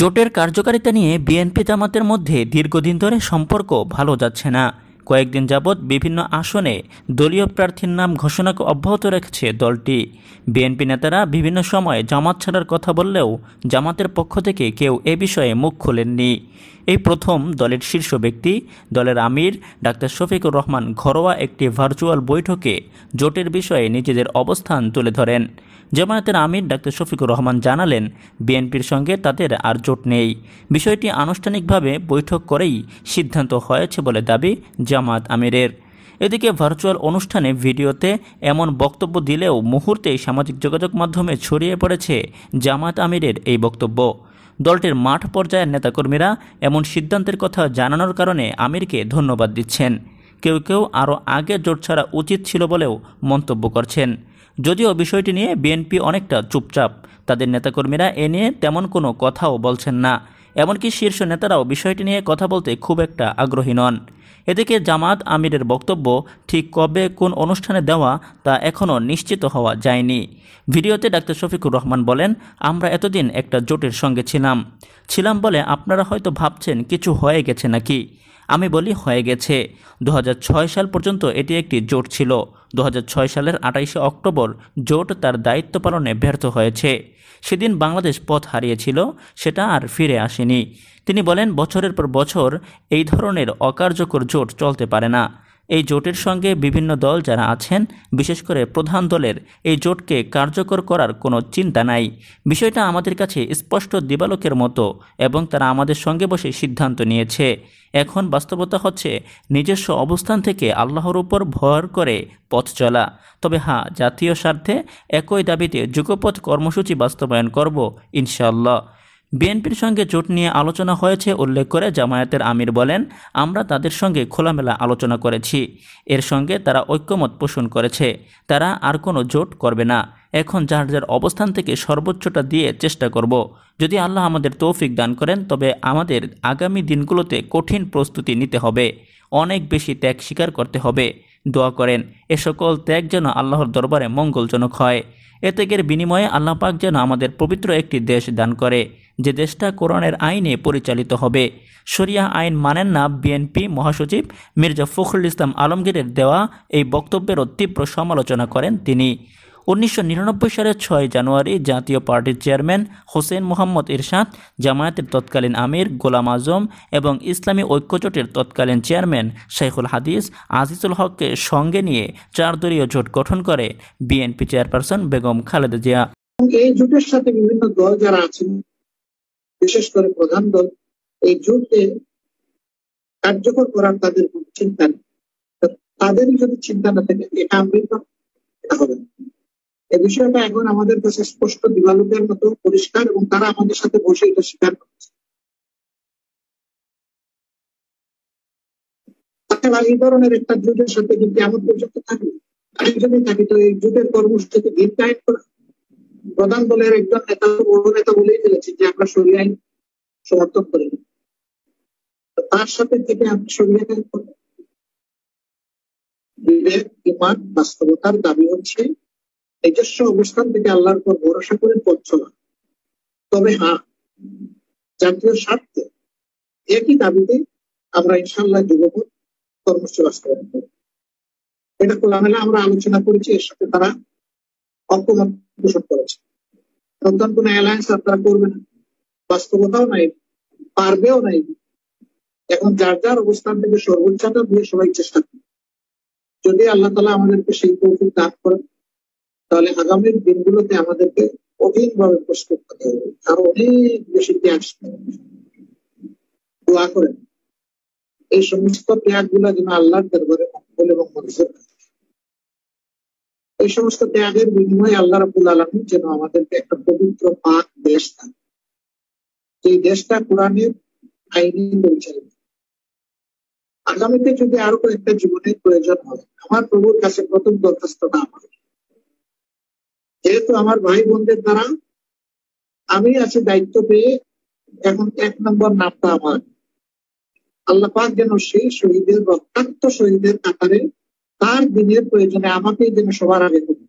জোটের কার্যকারিতা নিয়ে বিএনপি জামাতের মধ্যে দীর্ঘদিন ধরে সম্পর্ক ভালো যাচ্ছে না কয়েকদিন যাবৎ বিভিন্ন আসনে দলীয় প্রার্থীর নাম ঘোষণাকে অব্যাহত রেখেছে দলটি বিএনপি নেতারা বিভিন্ন সময়ে জামাত ছাড়ার কথা বললেও জামাতের পক্ষ থেকে কেউ এ বিষয়ে মুখ খোলেননি এই প্রথম দলের শীর্ষ ব্যক্তি দলের আমির ডাক্তার শফিকুর রহমান ঘরোয়া একটি ভার্চুয়াল বৈঠকে জোটের বিষয়ে নিজেদের অবস্থান তুলে ধরেন জামায়াতের আমির ডাক্তার শফিকুর রহমান জানালেন বিএনপির সঙ্গে তাদের আর জোট নেই বিষয়টি আনুষ্ঠানিকভাবে বৈঠক করেই সিদ্ধান্ত হয়েছে বলে দাবি জামাত আমিরের এদিকে ভার্চুয়াল অনুষ্ঠানে ভিডিওতে এমন বক্তব্য দিলেও মুহূর্তে সামাজিক যোগাযোগ মাধ্যমে ছড়িয়ে পড়েছে জামাত আমিরের এই বক্তব্য দলটির মাঠ পর্যায়ের নেতাকর্মীরা এমন সিদ্ধান্তের কথা জানানোর কারণে আমিরকে ধন্যবাদ দিচ্ছেন কেউ কেউ আরও আগে জোট ছাড়া উচিত ছিল বলেও মন্তব্য করছেন যদিও বিষয়টি নিয়ে বিএনপি অনেকটা চুপচাপ তাদের নেতাকর্মীরা এ নিয়ে তেমন কোনো কথাও বলছেন না এমনকি শীর্ষ নেতারাও বিষয়টি নিয়ে কথা বলতে খুব একটা আগ্রহী নন এদিকে জামাত আমিরের বক্তব্য ঠিক কবে কোন অনুষ্ঠানে দেওয়া তা এখনও নিশ্চিত হওয়া যায়নি ভিডিওতে ডাক্তার শফিকুর রহমান বলেন আমরা এতদিন একটা জোটের সঙ্গে ছিলাম ছিলাম বলে আপনারা হয়তো ভাবছেন কিছু হয়ে গেছে নাকি আমি বলি হয়ে গেছে দু সাল পর্যন্ত এটি একটি জোট ছিল দু সালের আঠাইশে অক্টোবর জোট তার দায়িত্ব পালনে ব্যর্থ হয়েছে সেদিন বাংলাদেশ পথ হারিয়েছিল সেটা আর ফিরে আসেনি তিনি বলেন বছরের পর বছর এই ধরনের অকার্যকর জোট চলতে পারে না এই জোটের সঙ্গে বিভিন্ন দল যারা আছেন বিশেষ করে প্রধান দলের এই জোটকে কার্যকর করার কোনো চিন্তা নাই বিষয়টা আমাদের কাছে স্পষ্ট দিবালোকের মতো এবং তারা আমাদের সঙ্গে বসে সিদ্ধান্ত নিয়েছে এখন বাস্তবতা হচ্ছে নিজস্ব অবস্থান থেকে আল্লাহর উপর ভর করে পথ চলা তবে হ্যাঁ জাতীয় স্বার্থে একই দাবিতে যুগপথ কর্মসূচি বাস্তবায়ন করব ইনশাআল্লাহ বিএনপির সঙ্গে জোট নিয়ে আলোচনা হয়েছে উল্লেখ করে জামায়াতের আমির বলেন আমরা তাদের সঙ্গে খোলামেলা আলোচনা করেছি এর সঙ্গে তারা ঐক্যমত পোষণ করেছে তারা আর কোনো জোট করবে না এখন যার যার অবস্থান থেকে সর্বোচ্চটা দিয়ে চেষ্টা করব যদি আল্লাহ আমাদের তৌফিক দান করেন তবে আমাদের আগামী দিনগুলোতে কঠিন প্রস্তুতি নিতে হবে অনেক বেশি ত্যাগ স্বীকার করতে হবে দোয়া করেন এ সকল ত্যাগ যেন আল্লাহর দরবারে মঙ্গলজনক হয় এ ত্যাগের বিনিময়ে আল্লাহ পাক যেন আমাদের পবিত্র একটি দেশ দান করে যে দেশটা কোরআনের আইনে পরিচালিত হবে শরিয়া আইন মানেন না বিএনপি মহাসচিব মির্জা ফখরুল ইসলাম আলমগীরের দেওয়া এই বক্তব্যেরও তীব্র সমালোচনা করেন তিনি উনিশশো সালের ছয় জানুয়ারি জাতীয় পার্টির চেয়ারম্যান হোসেন মোহাম্মদ ইরশাদ জামায়াতের তৎকালীন আমির গোলাম আজম এবং ইসলামী ঐক্যজোটের তৎকালীন চেয়ারম্যান শেখুল হাদিস আজিজুল হককে সঙ্গে নিয়ে চার দলীয় জোট গঠন করে বিএনপি চেয়ারপারসন বেগম খালেদা জিয়া এই জোটের সাথে বিভিন্ন দল যারা আছেন বিশেষ করে প্রধান দল এই জোটকে কার্যকর করার তাদের চিন্তা তাদের যদি চিন্তা না থাকে এটা আমি হবে এ বিষয়টা এখন আমাদের কাছে স্পষ্ট দিবালোকের মতো পরিষ্কার এবং তারা আমাদের সাথে বসে এটা স্বীকার করছে এই ধরনের একটা জুটের সাথে কিন্তু এমন পর্যন্ত থাকবে আরেকজনই থাকে তো এই জুটের কর্মসূচিকে দীর্ঘায়ন করা প্রধান দলের একজন নেতা বড় নেতা বলেই ফেলেছে যে আমরা সরিয়ে আইন সমর্থন করি তার সাথে থেকে আপনি সরিয়ে আইন করবেন বাস্তবতার দাবি হচ্ছে নিজস্ব অবস্থান থেকে আল্লাহর পর ভরসা করে পড়ছ না তবে হ্যাঁ জাতীয় স্বার্থে একই দাবিতে আমরা ইনশাল্লাহ যুবপথ কর্মসূচি বাস্তবায়ন করব এটা খোলামেলা আমরা আলোচনা করেছি এর সাথে তারা অক্ষমত পোষণ করেছে নতুন কোন অ্যালায়েন্স আপনারা করবেন বাস্তবতাও নাই পারবেও নাই এখন যার যার অবস্থান থেকে সর্বোচ্চটা দিয়ে সবাই চেষ্টা করি যদি আল্লাহ তালা আমাদেরকে সেই কৌফিক দান করেন তাহলে আগামী দিনগুলোতে আমাদেরকে ভাবে প্রস্তুত হতে হবে আরো অনেক বেশি ত্যাগ দোয়া করেন এই সমস্ত ত্যাগ গুলা যেন আল্লাহর দরবারে মঙ্গল এবং মঞ্জুর এই সমস্ত ত্যাগের বিনিময়ে আল্লাহ রাবুল আলমী যেন আমাদেরকে একটা পবিত্র পাক দেশ থাকে যে দেশটা কোরআনের আইনি পরিচালিত আগামীতে যদি আরো কয়েকটা জীবনের প্রয়োজন হয় আমার প্রভুর কাছে প্রথম দরখাস্তটা আমার যেহেতু আমার ভাই বোনদের দ্বারা আমি আছি দায়িত্ব পেয়ে এখন এক নম্বর নামটা আমার আল্লাহ পাক যেন সেই শহীদের রক্তাক্ত শহীদের কাতারে তার দিনের প্রয়োজনে আমাকেই যেন সবার আগে করি